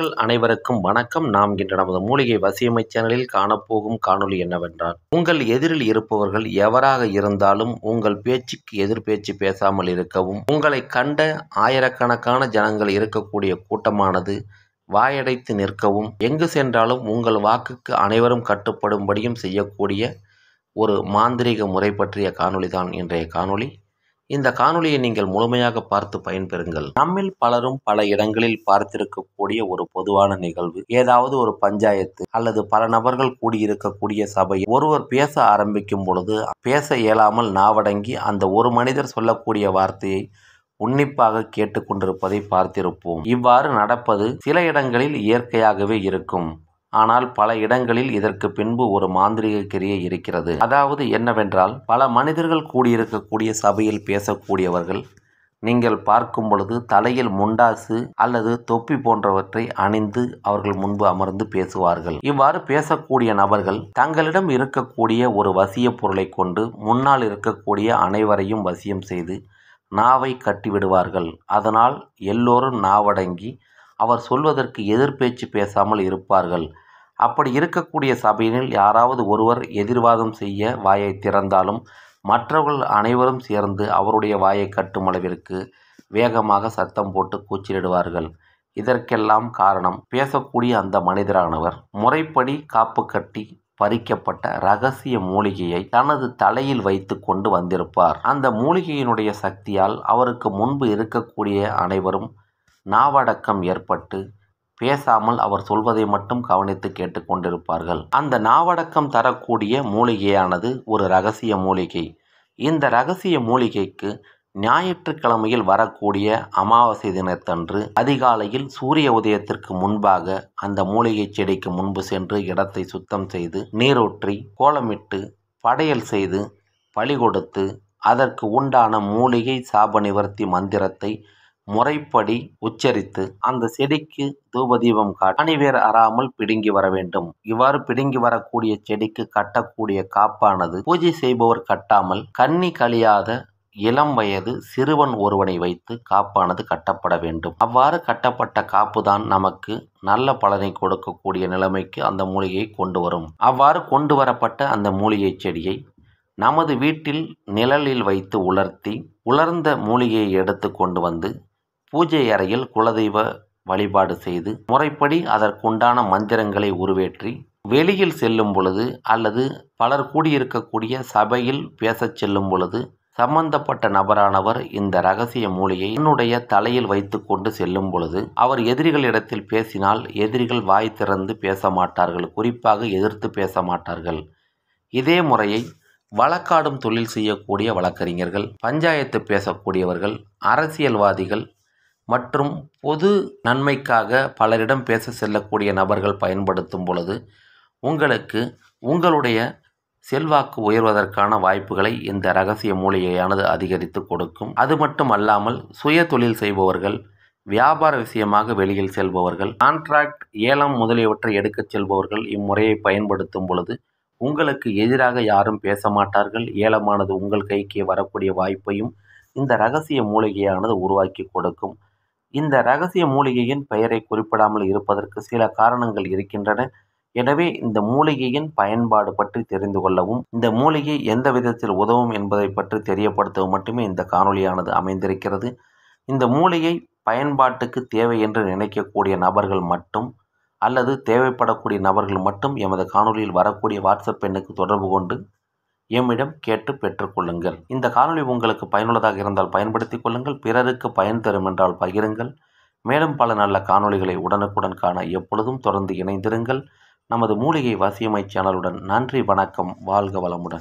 நேர்கள் அனைவருக்கும் வணக்கம் நாம் இன்று நமது மூலிகை வசியமை சேனலில் காணப்போகும் காணொலி என்னவென்றால் உங்கள் எதிரில் இருப்பவர்கள் எவராக இருந்தாலும் உங்கள் பேச்சுக்கு எதிர் பேச்சு பேசாமல் இருக்கவும் உங்களை கண்ட ஆயிரக்கணக்கான ஜனங்கள் இருக்கக்கூடிய கூட்டமானது வாயடைத்து நிற்கவும் எங்கு சென்றாலும் உங்கள் வாக்குக்கு அனைவரும் கட்டுப்படும்படியும் செய்யக்கூடிய ஒரு மாந்திரீக முறை பற்றிய காணொளி தான் இன்றைய காணொளி இந்த காணொலியை நீங்கள் முழுமையாக பார்த்து பயன்பெறுங்கள் நம்மில் பலரும் பல இடங்களில் பார்த்திருக்கக்கூடிய ஒரு பொதுவான நிகழ்வு ஏதாவது ஒரு பஞ்சாயத்து அல்லது பல நபர்கள் கூடியிருக்கக்கூடிய சபை ஒருவர் பேச ஆரம்பிக்கும் பொழுது பேச இயலாமல் நாவடங்கி அந்த ஒரு மனிதர் சொல்லக்கூடிய வார்த்தையை உன்னிப்பாக கேட்டுக்கொண்டிருப்பதை பார்த்திருப்போம் இவ்வாறு நடப்பது சில இடங்களில் இயற்கையாகவே இருக்கும் ஆனால் பல இடங்களில் இதற்கு பின்பு ஒரு மாந்திரிக கிரியை இருக்கிறது அதாவது என்னவென்றால் பல மனிதர்கள் கூடியிருக்கக்கூடிய சபையில் பேசக்கூடியவர்கள் நீங்கள் பார்க்கும் பொழுது தலையில் முண்டாசு அல்லது தொப்பி போன்றவற்றை அணிந்து அவர்கள் முன்பு அமர்ந்து பேசுவார்கள் இவ்வாறு பேசக்கூடிய நபர்கள் தங்களிடம் இருக்கக்கூடிய ஒரு வசிய பொருளை கொண்டு முன்னால் இருக்கக்கூடிய அனைவரையும் வசியம் செய்து நாவை கட்டிவிடுவார்கள் அதனால் எல்லோரும் நாவடங்கி அவர் சொல்வதற்கு எதிர்பேச்சு பேசாமல் இருப்பார்கள் அப்படி இருக்கக்கூடிய சபையினில் யாராவது ஒருவர் எதிர்வாதம் செய்ய வாயை திறந்தாலும் மற்றவர்கள் அனைவரும் சேர்ந்து அவருடைய வாயை கட்டும் அளவிற்கு வேகமாக சத்தம் போட்டு கூச்சலிடுவார்கள் இதற்கெல்லாம் காரணம் பேசக்கூடிய அந்த மனிதரானவர் முறைப்படி காப்பு கட்டி பறிக்கப்பட்ட ரகசிய மூலிகையை தனது தலையில் வைத்து கொண்டு வந்திருப்பார் அந்த மூலிகையினுடைய சக்தியால் அவருக்கு முன்பு இருக்கக்கூடிய அனைவரும் நாவடக்கம் ஏற்பட்டு பேசாமல் அவர் சொல்வதை மட்டும் கவனித்து கேட்டுக்கொண்டிருப்பார்கள் அந்த நாவடக்கம் தரக்கூடிய மூலிகையானது ஒரு ரகசிய மூலிகை இந்த ரகசிய மூலிகைக்கு ஞாயிற்றுக்கிழமையில் வரக்கூடிய அமாவாசை தினத்தன்று அதிகாலையில் சூரிய உதயத்திற்கு முன்பாக அந்த மூலிகை செடிக்கு முன்பு சென்று இடத்தை சுத்தம் செய்து நீரூற்றி கோலமிட்டு படையல் செய்து பழி கொடுத்து அதற்கு உண்டான மூலிகை சாப நிவர்த்தி மந்திரத்தை முறைப்படி உச்சரித்து அந்த செடிக்கு தூபதீபம் காட்டி அணிவேர் அறாமல் பிடுங்கி வர வேண்டும் இவ்வாறு பிடுங்கி வரக்கூடிய செடிக்கு கட்டக்கூடிய காப்பானது பூஜை செய்பவர் கட்டாமல் கன்னி கழியாத இளம் வயது சிறுவன் ஒருவனை வைத்து காப்பானது கட்டப்பட வேண்டும் அவ்வாறு கட்டப்பட்ட காப்பு தான் நமக்கு நல்ல பலனை கொடுக்கக்கூடிய நிலைமைக்கு அந்த மூலிகையை கொண்டு வரும் அவ்வாறு கொண்டு வரப்பட்ட அந்த மூலிகை செடியை நமது வீட்டில் நிழலில் வைத்து உலர்த்தி உலர்ந்த மூலிகையை எடுத்து கொண்டு வந்து பூஜை அறையில் குலதெய்வ வழிபாடு செய்து முறைப்படி அதற்குண்டான மந்திரங்களை உருவேற்றி வெளியில் செல்லும் பொழுது அல்லது பலர் கூடியிருக்கக்கூடிய சபையில் பேசச் செல்லும் பொழுது சம்பந்தப்பட்ட நபரானவர் இந்த ரகசிய மூலியை என்னுடைய தலையில் வைத்து கொண்டு செல்லும் பொழுது அவர் எதிரிகளிடத்தில் பேசினால் எதிரிகள் வாய் திறந்து பேச மாட்டார்கள் குறிப்பாக எதிர்த்து பேச மாட்டார்கள் இதே முறையை வழக்காடும் தொழில் செய்யக்கூடிய வழக்கறிஞர்கள் பஞ்சாயத்து பேசக்கூடியவர்கள் அரசியல்வாதிகள் மற்றும் பொது நன்மைக்காக பலரிடம் பேச செல்லக்கூடிய நபர்கள் பயன்படுத்தும் பொழுது உங்களுக்கு உங்களுடைய செல்வாக்கு உயர்வதற்கான வாய்ப்புகளை இந்த ரகசிய மூலிகையானது அதிகரித்து கொடுக்கும் அது மட்டும் அல்லாமல் சுய தொழில் செய்பவர்கள் வியாபார விஷயமாக வெளியில் செல்பவர்கள் கான்ட்ராக்ட் ஏலம் முதலியவற்றை எடுக்கச் செல்பவர்கள் இம்முறையை பயன்படுத்தும் பொழுது உங்களுக்கு எதிராக யாரும் பேச மாட்டார்கள் ஏலமானது உங்கள் கைக்கே வரக்கூடிய வாய்ப்பையும் இந்த ரகசிய மூலிகையானது உருவாக்கி கொடுக்கும் இந்த ரகசிய மூலிகையின் பெயரை குறிப்பிடாமல் இருப்பதற்கு சில காரணங்கள் இருக்கின்றன எனவே இந்த மூலிகையின் பயன்பாடு பற்றி தெரிந்து கொள்ளவும் இந்த மூலிகை எந்த விதத்தில் உதவும் என்பதை பற்றி தெரியப்படுத்தவும் மட்டுமே இந்த காணொளியானது அமைந்திருக்கிறது இந்த மூலிகை பயன்பாட்டுக்கு தேவை என்று நினைக்கக்கூடிய நபர்கள் மட்டும் அல்லது தேவைப்படக்கூடிய நபர்கள் மட்டும் எமது காணொலியில் வரக்கூடிய வாட்ஸ்அப் எண்ணுக்கு தொடர்பு கொண்டு எம்மிடம் கேட்டு பெற்றுக்கொள்ளுங்கள் இந்த காணொளி உங்களுக்கு பயனுள்ளதாக இருந்தால் பயன்படுத்திக் கொள்ளுங்கள் பிறருக்கு பயன் தரும் என்றால் பகிருங்கள் மேலும் பல நல்ல காணொளிகளை உடனுக்குடன் காண எப்பொழுதும் தொடர்ந்து இணைந்திருங்கள் நமது மூலிகை வாசியமை சேனலுடன் நன்றி வணக்கம் வாழ்க வளமுடன்